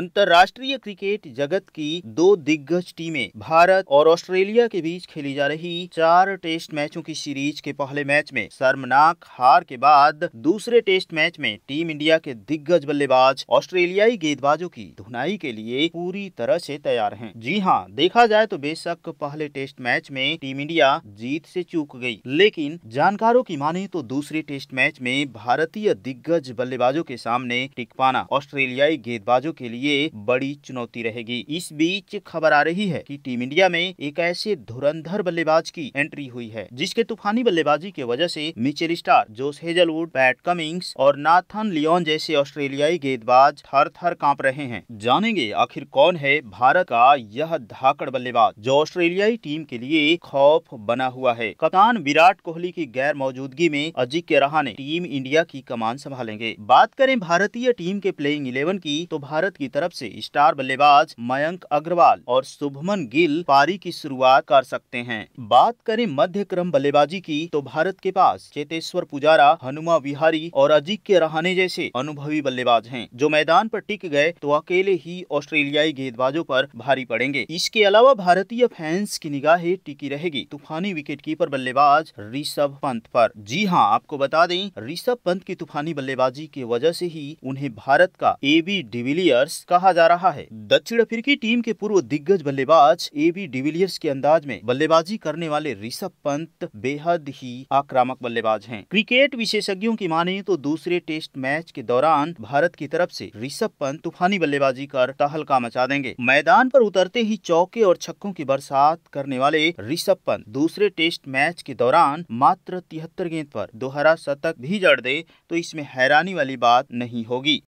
अंतर्राष्ट्रीय क्रिकेट जगत की दो दिग्गज टीमें भारत और ऑस्ट्रेलिया के बीच खेली जा रही चार टेस्ट मैचों की सीरीज के पहले मैच में शर्मनाक हार के बाद दूसरे टेस्ट मैच में टीम इंडिया के दिग्गज बल्लेबाज ऑस्ट्रेलियाई गेंदबाजों की धुनाई के लिए पूरी तरह से तैयार हैं। जी हाँ देखा जाए तो बेशक पहले टेस्ट मैच में टीम इंडिया जीत से चूक गई लेकिन जानकारों की माने तो दूसरे टेस्ट मैच में भारतीय दिग्गज बल्लेबाजों के सामने टिक पाना ऑस्ट्रेलियाई गेंदबाजों के लिए लिए बड़ी चुनौती रहेगी इस बीच खबर आ रही है कि टीम इंडिया में एक ऐसे धुरंधर बल्लेबाज की एंट्री हुई है जिसके तूफानी बल्लेबाजी की वजह से Mitchell Starc Josh Hazlewood Pat Cummins और नाथन लियोन जैसे ऑस्ट्रेलियाई गेंदबाज थर थर कांप रहे हैं जानेंगे आखिर कौन है भारत का यह धाकड़ बल्लेबाज जो ऑस्ट्रेलियाई टीम के लिए खौफ बना हुआ है कप्तान विराट कोहली की गैर मौजूदगी में अजिंक्य रहाणे टीम इंडिया की कमान संभालेंगे बात करें भारतीय टीम के प्लेइंग इलेवन की तो भारत की तरफ तरफ से स्टार बल्लेबाज मयंक अग्रवाल और शुभमन गिल पारी की शुरुआत कर सकते हैं बात करें मध्य क्रम बल्लेबाजी की तो भारत के पास चेतेश्वर पुजारा हनुमा विहारी और अजिंक्य रहाने जैसे अनुभवी बल्लेबाज हैं जो मैदान पर टिक गए तो अकेले ही ऑस्ट्रेलियाई गेंदबाजों पर भारी पड़ेंगे इसके अलावा भारतीय फैंस की निगाहें टिकी रहेगी तूफानी विकेट कीपर बल्लेबाज ऋषभ पंत पर जी हाँ आपको बता दें ऋषभ पंत की तूफानी बल्लेबाजी की वजह से ही उन्हें भारत का ए बी डिविलियर्स कहा जा रहा है दक्षिण अफ्रीकी टीम के पूर्व दिग्गज बल्लेबाज ए बी डिविलियर्स के अंदाज में बल्लेबाजी करने वाले ऋषभ पंत बेहद ही आक्रामक बल्लेबाज हैं क्रिकेट विशेषज्ञों की माने तो दूसरे टेस्ट मैच के दौरान भारत की तरफ से ऋषभ पंत तूफानी बल्लेबाजी कर तहलका मचा देंगे मैदान पर उतरते ही चौके और छक्कों की बरसात करने वाले ऋषभ पंत दूसरे टेस्ट मैच के दौरान मात्र तिहत्तर गेंद पर दोहरा शतक भी जड़ दे तो इसमें हैरानी वाली बात नहीं होगी